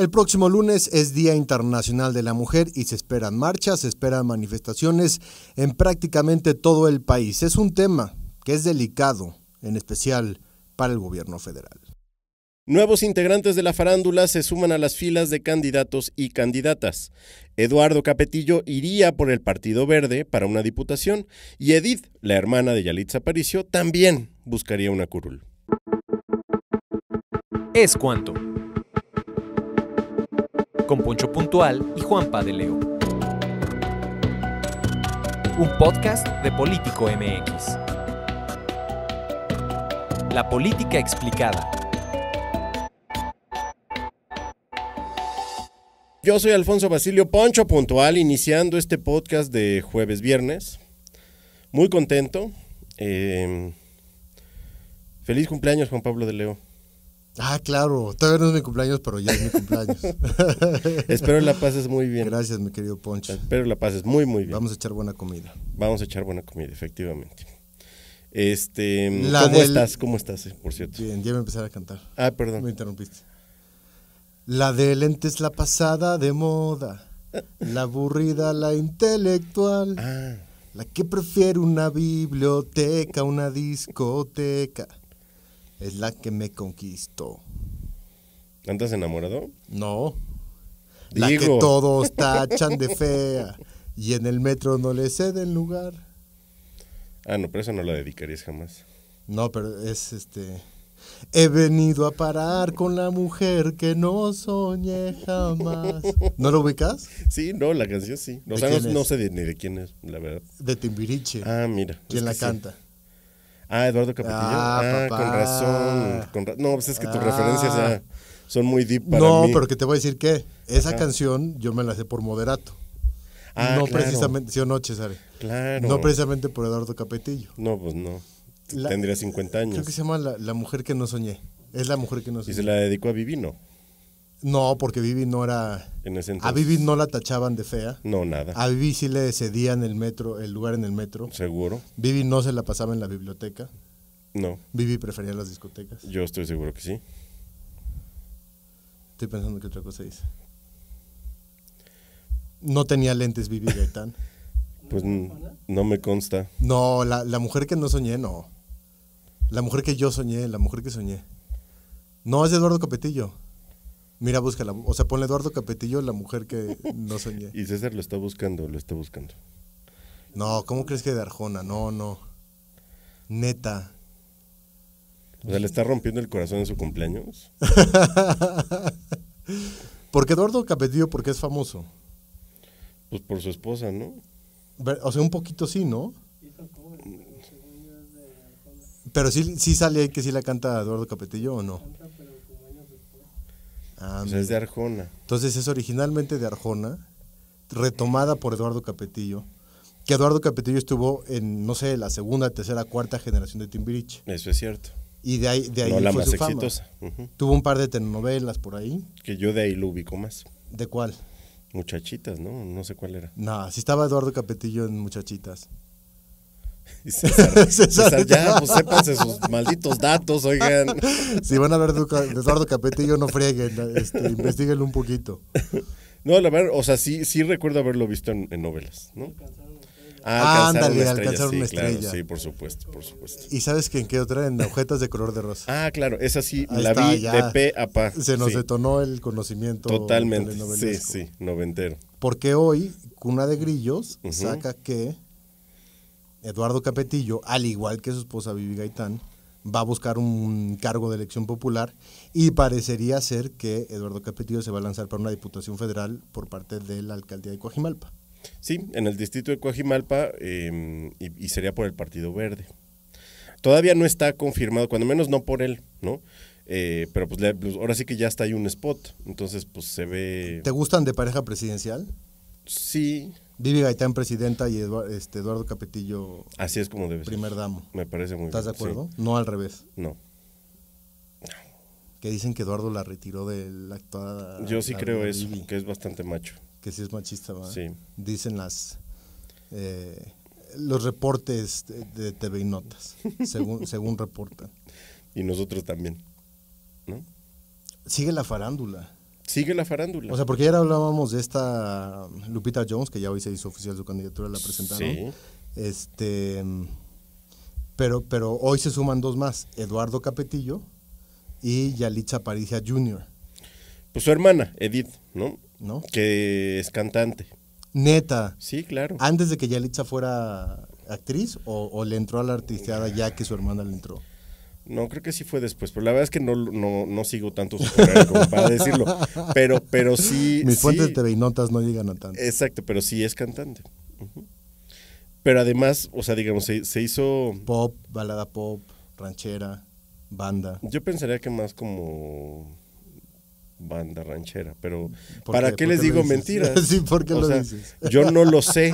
El próximo lunes es Día Internacional de la Mujer y se esperan marchas, se esperan manifestaciones en prácticamente todo el país. Es un tema que es delicado, en especial para el gobierno federal. Nuevos integrantes de la farándula se suman a las filas de candidatos y candidatas. Eduardo Capetillo iría por el Partido Verde para una diputación y Edith, la hermana de Yalitza Aparicio, también buscaría una curul. Es cuanto con Poncho Puntual y Juanpa de Leo. Un podcast de Político MX. La política explicada. Yo soy Alfonso Basilio Poncho Puntual, iniciando este podcast de jueves viernes. Muy contento. Eh, feliz cumpleaños, Juan Pablo de Leo. Ah, claro. Todavía no es mi cumpleaños, pero ya es mi cumpleaños. Espero la pases muy bien. Gracias, mi querido Poncho. Espero la pases muy, muy bien. Vamos a echar buena comida. Vamos a echar buena comida, efectivamente. Este, ¿cómo estás? ¿Cómo estás, eh, por cierto? Bien, ya me empezar a cantar. Ah, perdón. Me interrumpiste. La de lentes la pasada de moda. La aburrida, la intelectual. Ah. La que prefiere una biblioteca, una discoteca es la que me conquistó. ¿Andas enamorado? No. La que todos tachan de fea y en el metro no le ceden lugar. Ah, no, pero eso no la dedicarías jamás. No, pero es este. He venido a parar con la mujer que no soñé jamás. ¿No lo ubicas? Sí, no, la canción sí. O sea, no, sé ni de quién es, la verdad. De Timbiriche. Ah, mira. ¿Quién la canta? Ah, Eduardo Capetillo. Ah, ah con razón. Con no, pues es que tus ah. referencias son muy deep para no, mí. No, pero que te voy a decir que esa ah. canción yo me la sé por moderato. Ah, no precisamente, sí no, Claro. No precisamente por Eduardo Capetillo. No, pues no. Tendría 50 años. Creo que se llama la, mujer que no soñé. Es la mujer que no soñé. Y se la dedicó a Vivino. No, porque Vivi no era. En ese A Vivi no la tachaban de fea. No, nada. A Vivi sí le cedían el metro, el lugar en el metro. Seguro. Vivi no se la pasaba en la biblioteca. No. Vivi prefería las discotecas. Yo estoy seguro que sí. Estoy pensando que otra cosa dice. No tenía lentes Vivi Gaitán. pues no me consta. No, la, mujer que no soñé, no. La mujer que yo soñé, la mujer que soñé. No, es Eduardo Copetillo. Mira, búscala. O sea, ponle Eduardo Capetillo, la mujer que no soñé. y César lo está buscando, lo está buscando. No, ¿cómo crees que de Arjona? No, no. Neta. O sea, le está rompiendo el corazón en su cumpleaños. porque Eduardo Capetillo, porque es famoso? Pues por su esposa, ¿no? O sea, un poquito sí, ¿no? Pero sí, sí sale ahí que sí la canta Eduardo Capetillo o no. Ah, pues es de Arjona. Entonces es originalmente de Arjona, retomada por Eduardo Capetillo. Que Eduardo Capetillo estuvo en, no sé, la segunda, tercera, cuarta generación de Timbiriche. Eso es cierto. Y de ahí, de ahí la más exitosa. Tuvo un par de telenovelas por ahí. Que yo de ahí lo ubico más. ¿De cuál? Muchachitas, ¿no? No sé cuál era. No, si estaba Eduardo Capetillo en Muchachitas. ya, pues sépanse sus malditos datos, oigan. Si van a ver Eduardo Capetillo, no frieguen, este, investiguenlo un poquito. No, la verdad, o sea, sí, sí recuerdo haberlo visto en, novelas, ¿no? Ah, ándale, alcanzar, una estrella. Sí, por supuesto, por supuesto. ¿Y sabes que en qué otra? En objetas de color de rosa. Ah, claro, esa sí la vi de p a p Se nos detonó el conocimiento. Totalmente. Sí, sí, noventero. Porque hoy, Cuna de Grillos saca que Eduardo Capetillo, al igual que su esposa Vivi Gaitán, va a buscar un cargo de elección popular y parecería ser que Eduardo Capetillo se va a lanzar para una diputación federal por parte de la alcaldía de Coajimalpa. Sí, en el distrito de Coajimalpa em, y, sería por el Partido Verde. Todavía no está confirmado, cuando menos no por él, ¿no? Eh, pero pues, pues, ahora sí que ya está ahí un spot, entonces pues se ve... ¿Te gustan de pareja presidencial? Sí, Vivi Gaitán, presidenta, y este, Eduardo, Capetillo. Primer damo. Me parece muy ¿Estás bien. ¿Estás de acuerdo? No al revés. No. Que dicen que Eduardo la retiró de la actuada. Yo sí creo eso, que es bastante macho. Que sí es machista, Dicen las. Eh, los reportes de, TV y Notas, según, según reportan. Y nosotros también, ¿no? Sigue la farándula sigue la farándula. O sea, porque ayer hablábamos de esta Lupita Jones, que ya hoy se hizo oficial su candidatura, la presentaron. Este, pero, pero hoy se suman dos más, Eduardo Capetillo y Yalitza Paricia Jr. Pues su hermana, Edith, ¿no? ¿No? Que es cantante. Neta. Sí, claro. Antes de que Yalitza fuera actriz o, le entró a la artisteada ya que su hermana le entró. No, creo que sí fue después, pero la verdad es que no, no, no sigo tanto su carrera para decirlo. Pero, pero sí. Mis fuentes de TV notas no llegan a tanto. Exacto, pero sí es cantante. Pero además, o sea, digamos, se, hizo. Pop, balada pop, ranchera, banda. Yo pensaría que más como banda ranchera, pero ¿para qué, les digo mentiras? sí, porque lo dices. Yo no lo sé.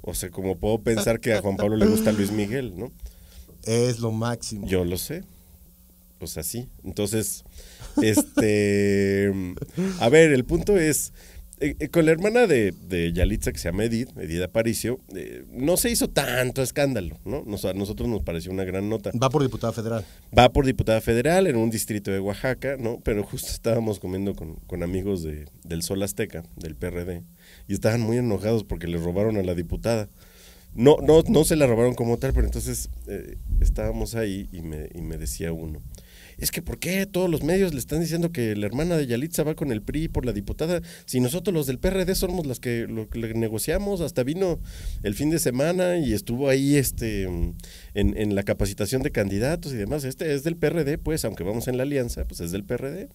O sea, como puedo pensar que a Juan Pablo le gusta Luis Miguel, ¿no? Es lo máximo. Yo lo sé. Pues así. Entonces, este. a ver, el punto es. Eh, eh, con la hermana de, de, Yalitza, que se llama Edith, Edith Aparicio, eh, no se hizo tanto escándalo, ¿no? a nosotros nos pareció una gran nota. Va por diputada federal. Va por diputada federal en un distrito de Oaxaca, ¿no? Pero justo estábamos comiendo con, con amigos de, del Sol Azteca, del PRD, y estaban muy enojados porque le robaron a la diputada. No, no, no se la robaron como tal, pero entonces eh, estábamos ahí y me, decía uno es que ¿por qué todos los medios le están diciendo que la hermana de Yalitza va con el PRI por la diputada? Si nosotros los del PRD somos los que le negociamos, hasta vino el fin de semana y estuvo ahí este, en, la capacitación de candidatos y demás. Este es del PRD, pues, aunque vamos en la alianza, pues es del PRD.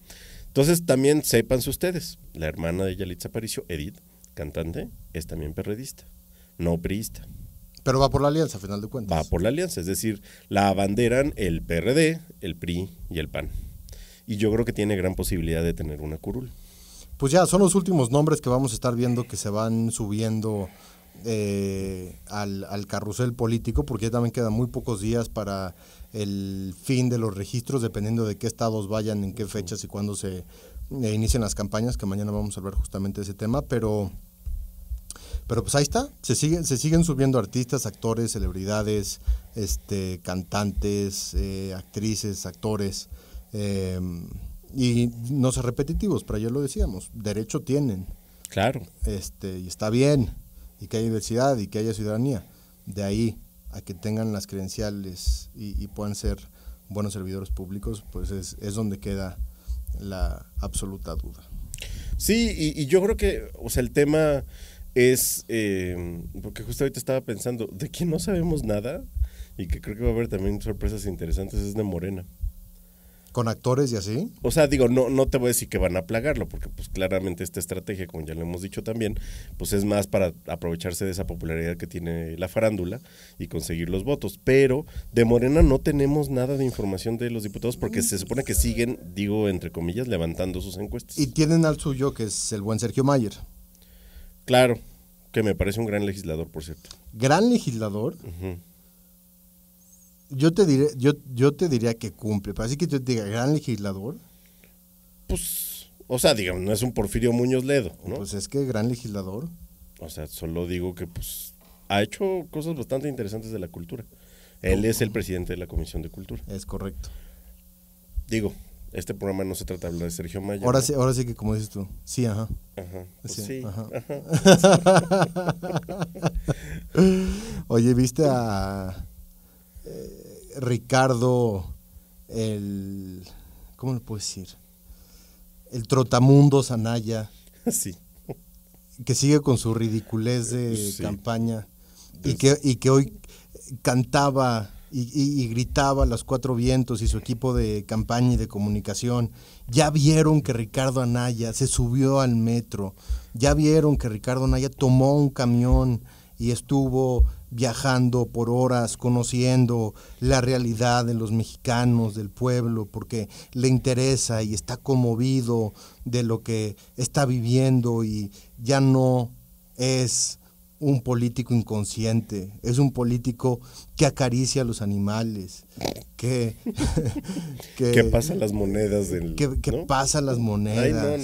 Entonces también sepan ustedes, la hermana de Yalitza Paricio, Edith, cantante, es también perredista, no priista. Pero va por la alianza, a final de cuentas. Va por la alianza, es decir, la abanderan el PRD, el PRI y el PAN. Y yo creo que tiene gran posibilidad de tener una curul. Pues ya, son los últimos nombres que vamos a estar viendo que se van subiendo eh, al, carrusel político, porque ya también quedan muy pocos días para el fin de los registros, dependiendo de qué estados vayan, en qué fechas y cuándo se eh, inician las campañas, que mañana vamos a hablar justamente de ese tema, pero pero pues ahí está, se siguen, se siguen subiendo artistas, actores, celebridades, este, cantantes, eh, actrices, actores. Em, y no ser repetitivos, pero ya lo decíamos, derecho tienen. Claro. Este, y está bien, y que haya diversidad y que haya ciudadanía. De ahí a que tengan las credenciales y, puedan ser buenos servidores públicos, pues es, donde queda la absoluta duda. Sí, y, y, yo creo que, o sea, el tema es, em, porque justo ahorita estaba pensando, de quien no sabemos nada y que creo que va a haber también sorpresas interesantes es de Morena. ¿Con actores y así? O sea, digo, no, no te voy a decir que van a plagarlo, porque pues claramente esta estrategia, como ya lo hemos dicho también, pues es más para aprovecharse de esa popularidad que tiene la farándula y conseguir los votos. Pero de Morena no tenemos nada de información de los diputados porque se supone que siguen, digo, entre comillas, levantando sus encuestas. Y tienen al suyo, que es el buen Sergio Mayer. Claro, que me parece un gran legislador, por cierto. ¿Gran legislador? Yo te diré, yo, yo te diría que cumple, pero así que yo te diga, gran legislador. Pues, o sea, digamos, no es un Porfirio Muñoz Ledo, ¿no? Pues es que gran legislador. O sea, solo digo que pues ha hecho cosas bastante interesantes de la cultura. Él es el presidente de la Comisión de Cultura. Es correcto. Digo, este programa no se trata de hablar de Sergio Mayer. Ahora, sí, que como dices tú, sí, ajá. Ajá. Pues sí, ajá. Oye, ¿viste a eh, Ricardo el... ¿Cómo lo puedo decir? El trotamundo Zanaya. Sí. Que sigue con su ridiculez de campaña. y, y que hoy cantaba y, gritaba a los cuatro vientos y su equipo de campaña y de comunicación. Ya vieron que Ricardo Anaya se subió al metro. Ya vieron que Ricardo Anaya tomó un camión y estuvo viajando por horas, conociendo la realidad de los mexicanos, del pueblo, porque le interesa y está conmovido de lo que está viviendo y ya no es un político inconsciente, es un político que acaricia a los animales, que... pasa las monedas del... Que, pasa las monedas,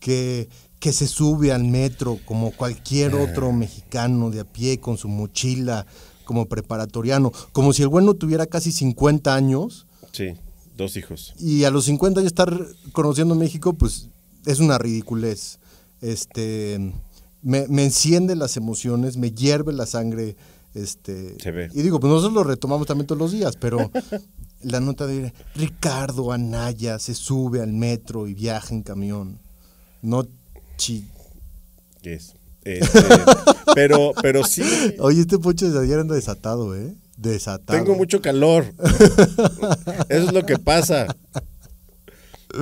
Que, que se sube al metro como cualquier ah. otro mexicano de a pie con su mochila como preparatoriano, como si el bueno tuviera casi 50 años. Sí, dos hijos. Y a los 50 ya estar conociendo México, pues es una ridiculez. Este me, me enciende las emociones, me hierve la sangre. Este, Y digo, pues nosotros lo retomamos también todos los días, pero la nota de Ricardo Anaya se sube al metro y viaja en camión. No chi. pero, pero sí. Oye, este pocho de ayer anda desatado, ¿eh? Desatado. Tengo mucho calor. Eso es lo que pasa.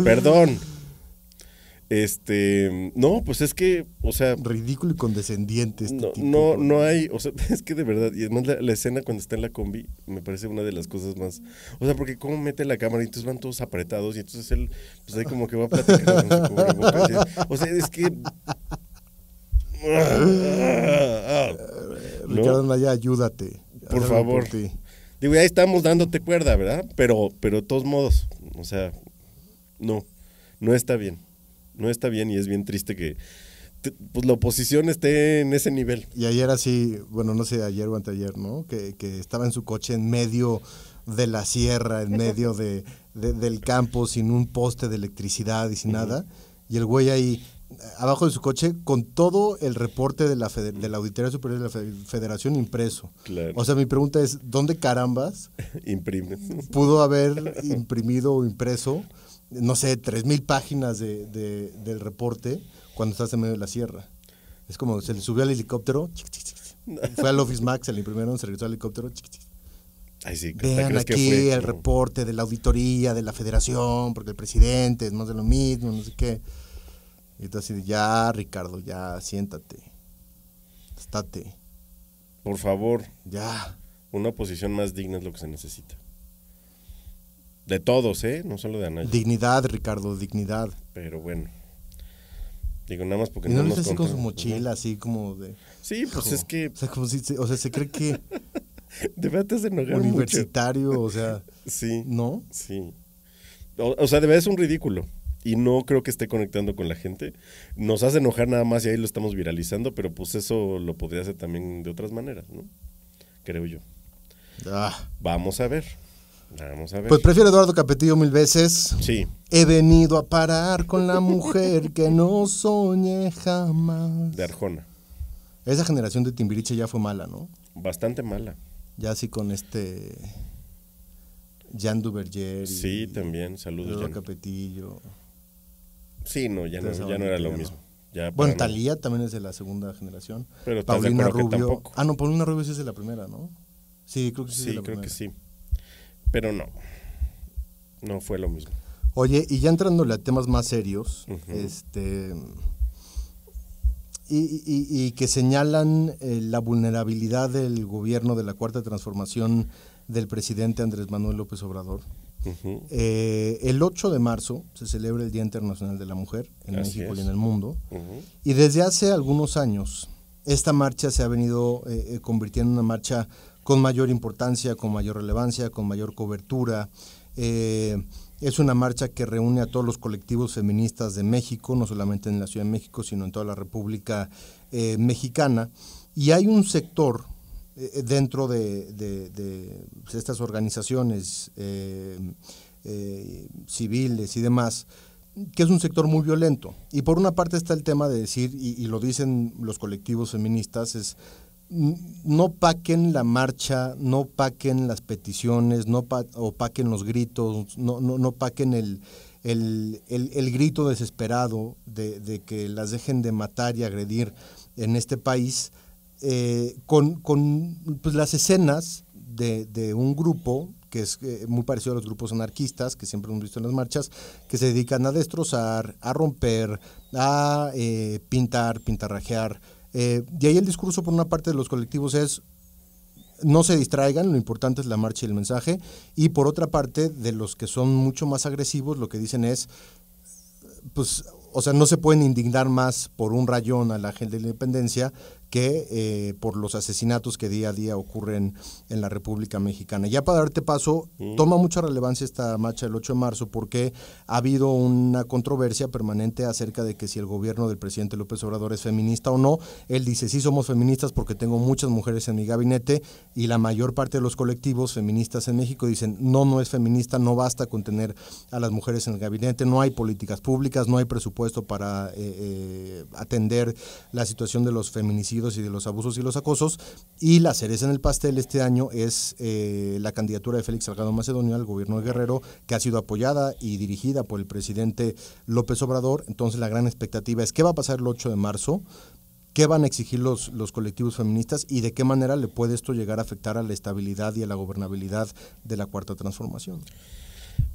Perdón. Este, no, pues es que, o sea... Ridículo y condescendiente. Este no, no, no, hay, o sea, es que de verdad, y además la, la, escena cuando está en la combi me parece una de las cosas más... O sea, porque como mete la cámara y entonces van todos apretados y entonces él, pues ahí como que va a platicar. o sea, es que... Ricardo Naya, ayúdate. Por favor. Digo, ya estamos dándote cuerda, ¿verdad? Pero, pero de todos modos, o sea, no, no está bien no está bien y es bien triste que pues, la oposición esté en ese nivel. Y ayer así, bueno, no sé, ayer o anteayer, ¿no? Que, estaba en su coche en medio de la sierra, en medio de, del campo, sin un poste de electricidad y sin nada. Y el güey ahí, abajo de su coche con todo el reporte de la, de la Auditoría Superior de la Federación impreso. Claro. O sea, mi pregunta es, ¿dónde carambas Imprime. pudo haber imprimido o impreso no sé, 3.000 páginas de, del reporte cuando estás en medio de la sierra. Es como, se le subió al helicóptero, fue al Office Max, se le imprimieron, se regresó al helicóptero. Ahí sí, Vean aquí el reporte de la auditoría de la federación, porque el presidente es más de lo mismo, no sé qué. Y tú así, ya, Ricardo, ya, siéntate. Estate. Por favor. Ya. Una posición más digna es lo que se necesita. De todos, ¿eh? No solo de Anaya. Dignidad, Ricardo, dignidad. Pero bueno. Digo, nada más porque no, no nos con su mochila, así como de... Sí, pues es que... O sea, se cree que... de enojar Universitario, o sea... sí. ¿No? Sí. O, sea, de verdad es un ridículo. Y no creo que esté conectando con la gente. Nos hace enojar nada más y ahí lo estamos viralizando, pero pues eso lo podría hacer también de otras maneras, ¿no? Creo yo. Ah. Vamos a ver. Pues prefiero Eduardo Capetillo mil veces. Sí. He venido a parar con la mujer que no soñé jamás. De Arjona. Esa generación de Timbiriche ya fue mala, ¿no? Bastante mala. Ya así con este. Jan Duberger Sí, también. Saludos. Eduardo Capetillo. Sí, no, ya, no, era lo mismo. bueno, Talía también es de la segunda generación. Pero Paulina Rubio. Ah, no, Paulina Rubio sí es de la primera, ¿no? Sí, creo que sí. Sí, creo que sí. Pero no, no fue lo mismo. Oye, y ya entrándole a temas más serios, este... Y, y, que señalan eh, la vulnerabilidad del gobierno de la Cuarta Transformación del presidente Andrés Manuel López Obrador. Eh, el 8 de marzo se celebra el Día Internacional de la Mujer en México y en el mundo. Y desde hace algunos años, esta marcha se ha venido eh, convirtiendo en una marcha con mayor importancia, con mayor relevancia, con mayor cobertura. Eh, es una marcha que reúne a todos los colectivos feministas de México, no solamente en la Ciudad de México, sino en toda la República eh, Mexicana. Y hay un sector eh, dentro de, estas organizaciones civiles y demás, que es un sector muy violento. Y por una parte está el tema de decir, y lo dicen los colectivos feministas, es no paquen la marcha, no paquen las peticiones, no paquen los gritos, no, paquen el, grito desesperado de, que las dejen de matar y agredir en este país, eh, con, pues, las escenas de, un grupo que es eh, muy parecido a los grupos anarquistas que siempre hemos visto en las marchas, que se dedican a destrozar, a romper, a eh, pintar, pintarrajear, de eh, ahí el discurso por una parte de los colectivos es no se distraigan, lo importante es la marcha y el mensaje, y por otra parte de los que son mucho más agresivos lo que dicen es, pues, o sea, no se pueden indignar más por un rayón a la gente de la independencia que eh, por los asesinatos que día a día ocurren en la República Mexicana. Ya para darte paso, mm. toma mucha relevancia esta marcha del 8 de marzo porque ha habido una controversia permanente acerca de que si el gobierno del presidente López Obrador es feminista o no. Él dice, sí somos feministas porque tengo muchas mujeres en mi gabinete y la mayor parte de los colectivos feministas en México dicen, no, no es feminista, no basta con tener a las mujeres en el gabinete, no hay políticas públicas, no hay presupuesto para eh, eh, atender la situación de los feminicidios y de los abusos y los acosos. Y la cereza en el pastel este año es eh, la candidatura de Félix Salgado Macedonio al gobierno de Guerrero, que ha sido apoyada y dirigida por el presidente López Obrador. Entonces la gran expectativa es qué va a pasar el 8 de marzo, qué van a exigir los, los colectivos feministas y de qué manera le puede esto llegar a afectar a la estabilidad y a la gobernabilidad de la Cuarta Transformación.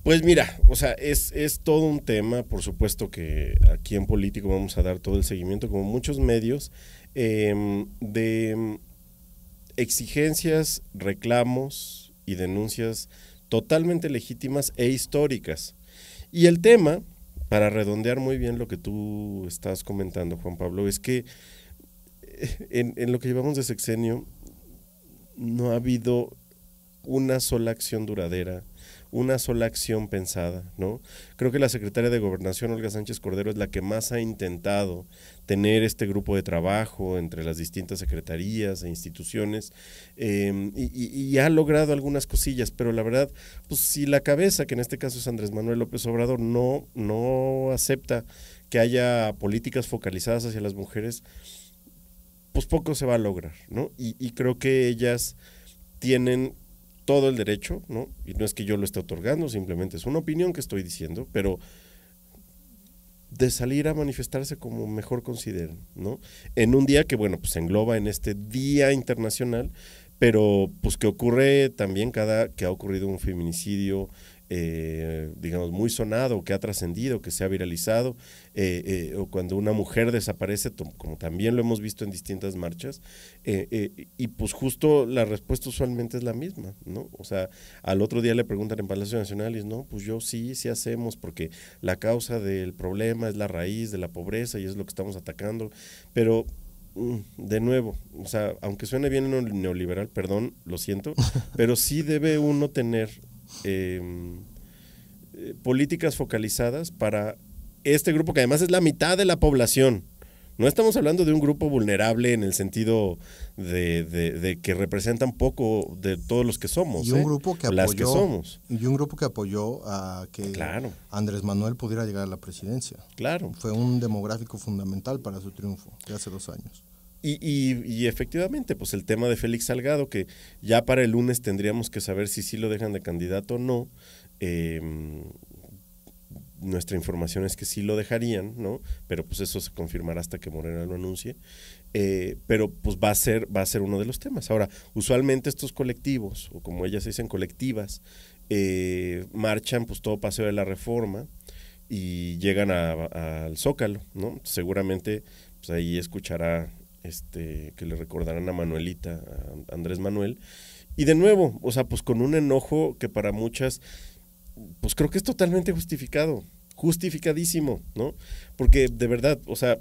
Pues mira, o sea, es, todo un tema, por supuesto que aquí en Político vamos a dar todo el seguimiento, como muchos medios, em, de exigencias, reclamos y denuncias totalmente legítimas e históricas. Y el tema, para redondear muy bien lo que tú estás comentando, Juan Pablo, es que eh, en lo que llevamos de sexenio no ha habido una sola acción duradera una sola acción pensada, ¿no? Creo que la secretaria de Gobernación, Olga Sánchez Cordero, es la que más ha intentado tener este grupo de trabajo entre las distintas secretarías e instituciones em, y, ha logrado algunas cosillas, pero la verdad, pues si la cabeza, que en este caso es Andrés Manuel López Obrador, no, no acepta que haya políticas focalizadas hacia las mujeres, pues poco se va a lograr, ¿no? y creo que ellas tienen todo el derecho, ¿no? Y no es que yo lo esté otorgando, simplemente es una opinión que estoy diciendo, pero de salir a manifestarse como mejor consideren, ¿no? En un día que, bueno, pues se engloba en este Día Internacional, pero pues que ocurre también cada que ha ocurrido un feminicidio, eh, digamos, muy sonado, que ha trascendido, que se ha viralizado, eh, eh, o cuando una mujer desaparece, como también lo hemos visto en distintas marchas, y pues justo la respuesta usualmente es la misma, ¿no? O sea, al otro día le preguntan en Palacio Nacional y no, pues yo sí, sí hacemos, porque la causa del problema es la raíz de la pobreza y es lo que estamos atacando, pero mm, de nuevo, o sea, aunque suene bien neoliberal, perdón, lo siento, pero sí debe uno tener Em, eh, políticas focalizadas para este grupo, que además es la mitad de la población. No estamos hablando de un grupo vulnerable en el sentido de, que representan poco de todos los que somos. Y un ¿eh? grupo que apoyó, que Y un grupo que apoyó a que Andrés Manuel pudiera llegar a la presidencia. Claro. Fue un demográfico fundamental para su triunfo de hace dos años. Y, efectivamente, pues el tema de Félix Salgado, que ya para el lunes tendríamos que saber si sí lo dejan de candidato o no. Em, nuestra información es que sí lo dejarían, ¿no? Pero pues eso se confirmará hasta que Morena lo anuncie. Eh, pero pues va a ser va a ser uno de los temas. Ahora, usualmente estos colectivos, o como ellas dicen, colectivas, eh, marchan pues todo paseo de la reforma y llegan al Zócalo, ¿no? Seguramente pues ahí escuchará este, que le recordarán a Manuelita, a Andrés Manuel. Y de nuevo, o sea, pues con un enojo que para muchas, pues creo que es totalmente justificado, justificadísimo, ¿no? Porque de verdad, o sea,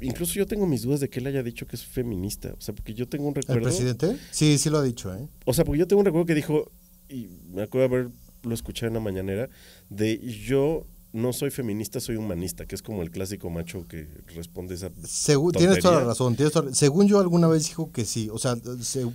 incluso yo tengo mis dudas de que él haya dicho que es feminista, o sea, porque yo tengo un recuerdo... ¿El presidente? Sí, sí lo ha dicho, ¿eh? O sea, porque yo tengo un recuerdo que dijo, y me acuerdo de haberlo escuchado en la mañanera, de yo no soy feminista, soy humanista, que es como el clásico macho que responde esa. tienes toda la razón. según yo alguna vez dijo que sí, o sea,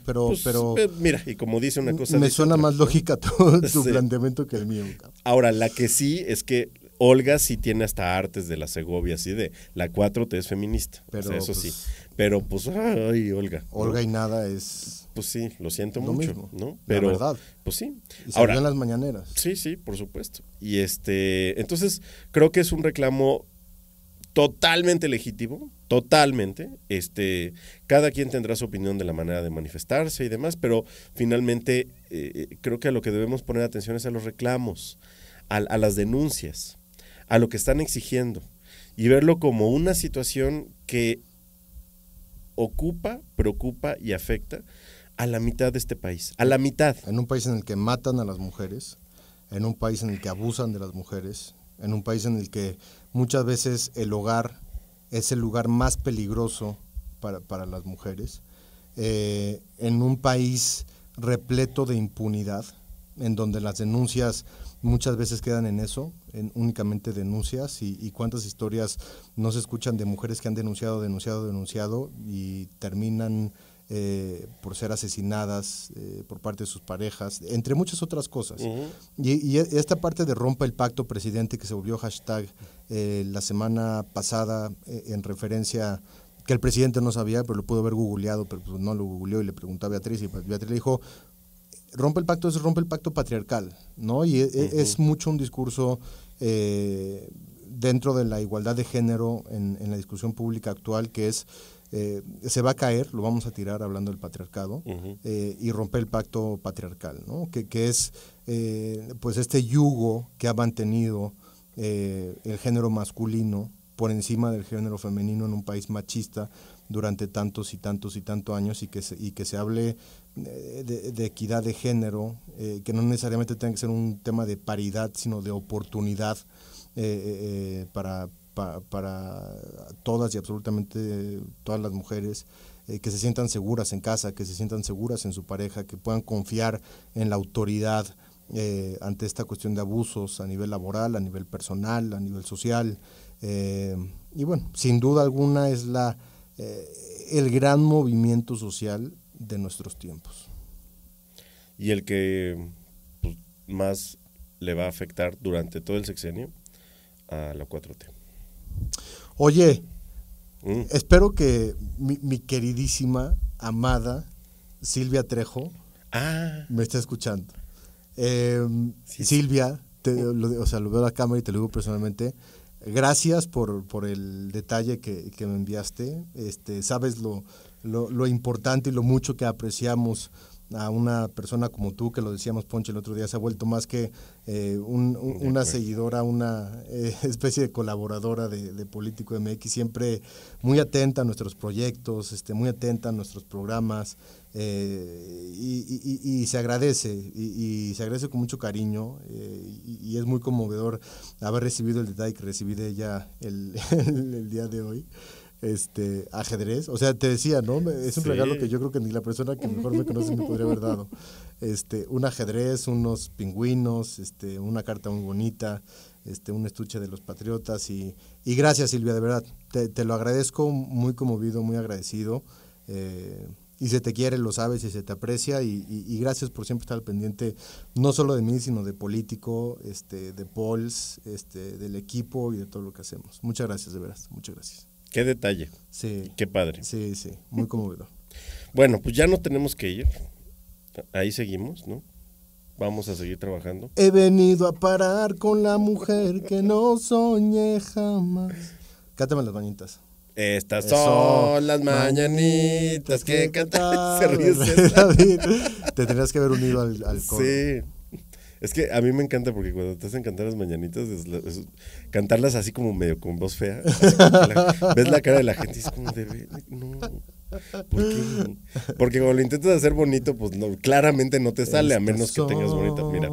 pero, pues, pero. Eh, mira, y como dice una cosa. Me suena más lógica todo su planteamiento que el mío. Ahora, la que sí es que Olga sí tiene hasta artes de la Segovia, así de la 4T es feminista. eso pues, sí. Pero pues, ay, Olga. Olga y nada es. Pues sí, lo siento mucho, ¿no? Pero, verdad. Pues sí. Y Ahora, en las mañaneras. Sí, sí, por supuesto. Y este, entonces creo que es un reclamo totalmente legítimo, totalmente. Este, cada quien tendrá su opinión de la manera de manifestarse y demás, pero finalmente eh, eh, creo que a lo que debemos poner atención es a los reclamos, a las denuncias a lo que están exigiendo y verlo como una situación que ocupa, preocupa y afecta a la mitad de este país, a la mitad. En un país en el que matan a las mujeres, en un país en el que abusan de las mujeres, en un país en el que muchas veces el hogar es el lugar más peligroso para, las mujeres, eh, en un país repleto de impunidad, en donde las denuncias muchas veces quedan en eso, en únicamente denuncias y, cuántas historias no se escuchan de mujeres que han denunciado, denunciado, denunciado y terminan eh, por ser asesinadas eh, por parte de sus parejas, entre muchas otras cosas. y, esta parte de rompa el pacto presidente que se volvió hashtag eh, la semana pasada en referencia que el presidente no sabía, pero lo pudo haber googleado, pero pues no lo googleó y le preguntó a Beatriz y Beatriz le dijo, rompe el pacto es rompe el pacto patriarcal, ¿no? Y e, e, es, mucho un discurso eh, dentro de la igualdad de género en, la discusión pública actual que es eh, se va a caer, lo vamos a tirar hablando del patriarcado, eh, y romper el pacto patriarcal, ¿no? que, que es eh, pues este yugo que ha mantenido eh, el género masculino por encima del género femenino en un país machista durante tantos y tantos y tantos años y que se, y que se hable eh, de, equidad de género, eh, que no necesariamente tenga que ser un tema de paridad, sino de oportunidad eh, para, todas y absolutamente todas las mujeres que se sientan seguras en casa, que se sientan seguras en su pareja, que puedan confiar en la autoridad ante esta cuestión de abusos a nivel laboral, a nivel personal, a nivel social. y bueno, sin duda alguna es la eh, el gran movimiento social de nuestros tiempos. Y el que pues, más le va a afectar durante todo el sexenio a la 4T. Oye, mm. espero que mi, queridísima, amada Silvia Trejo ah. me esté escuchando. Eh, Silvia, oh. lo, o sea, lo veo a la cámara y te lo digo personalmente, Gracias por, el detalle que, me enviaste. Este, sabes lo, lo importante y lo mucho que apreciamos a una persona como tú, que lo decíamos Poncho el otro día, se ha vuelto más que eh, una seguidora, una eh, especie de colaboradora de, de, Político MX, siempre muy atenta a nuestros proyectos, este, muy atenta a nuestros programas, eh, y, se agradece, y, se agradece con mucho cariño, y, es muy conmovedor haber recibido el detalle que recibí de ella el día de hoy este ajedrez. O sea, te decía, ¿no? Es un regalo que yo creo que ni la persona que mejor me conoce me podría haber dado. Este, un ajedrez, unos pingüinos, este, una carta muy bonita, este, un estuche de los patriotas. Y, y gracias, Silvia, de verdad. Te, lo agradezco, muy conmovido, muy agradecido. Eh, y se te quiere, lo sabes y se te aprecia y, y, gracias por siempre estar al pendiente no solo de mí, sino de Político, este, de Pols, este, del equipo y de todo lo que hacemos. Muchas gracias, de veras, muchas gracias. Qué detalle. Sí. Qué padre. Sí, sí, muy conmovedor. Bueno, pues ya no tenemos que ir. Ahí seguimos, ¿no? Vamos a seguir trabajando. He venido a parar con la mujer que no soñé jamás. Cátame las mañanitas. Estas son las mañanitas que cantar. Se ríe Te tendrías que haber unido al, al Sí. Es que a mí me encanta porque cuando te hacen cantar las mañanitas, cantarlas así como medio con voz fea, ves la cara de la gente y es como de, no. ¿Por qué? Porque cuando lo intentas hacer bonito, pues no, claramente no te sale, a menos que tengas bonita. Mira,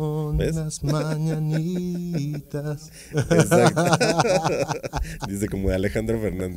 ¿ves? Las mañanitas. Exacto. Dice como de Alejandro Fernández.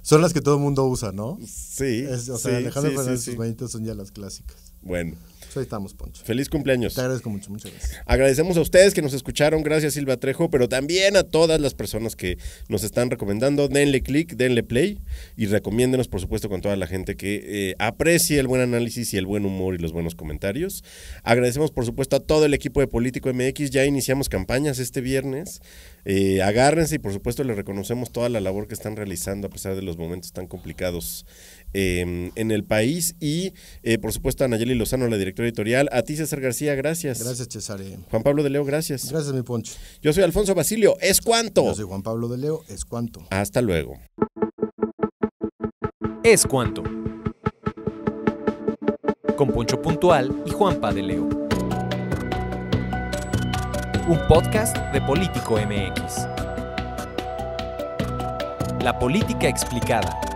Son las que todo el mundo usa, ¿no? Sí. o sea, Alejandro Fernández, sus mañanitas son ya las clásicas. Bueno. Pues estamos, Poncho. Feliz cumpleaños. Te agradezco mucho, muchas gracias. Agradecemos a ustedes que nos escucharon, gracias Silva Trejo, pero también a todas las personas que nos están recomendando. Denle clic, denle play y recomiéndenos, por supuesto, con toda la gente que eh, aprecie el buen análisis y el buen humor y los buenos comentarios. Agradecemos, por supuesto, a todo el equipo de Político MX. Ya iniciamos campañas este viernes. Eh, agárrense y, por supuesto, les reconocemos toda la labor que están realizando a pesar de los momentos tan complicados em, en el país. Y, eh, por supuesto, a Nayeli Lozano, la directora editorial. A ti, César García, gracias. Gracias, Cesare. Juan Pablo de Leo, gracias. Gracias, mi Poncho. Yo soy Alfonso Basilio, es cuánto Yo soy Juan Pablo de Leo, es cuánto Hasta luego. Es cuanto. Con Poncho Puntual y Juanpa de Leo. Un podcast de Político MX. La política explicada.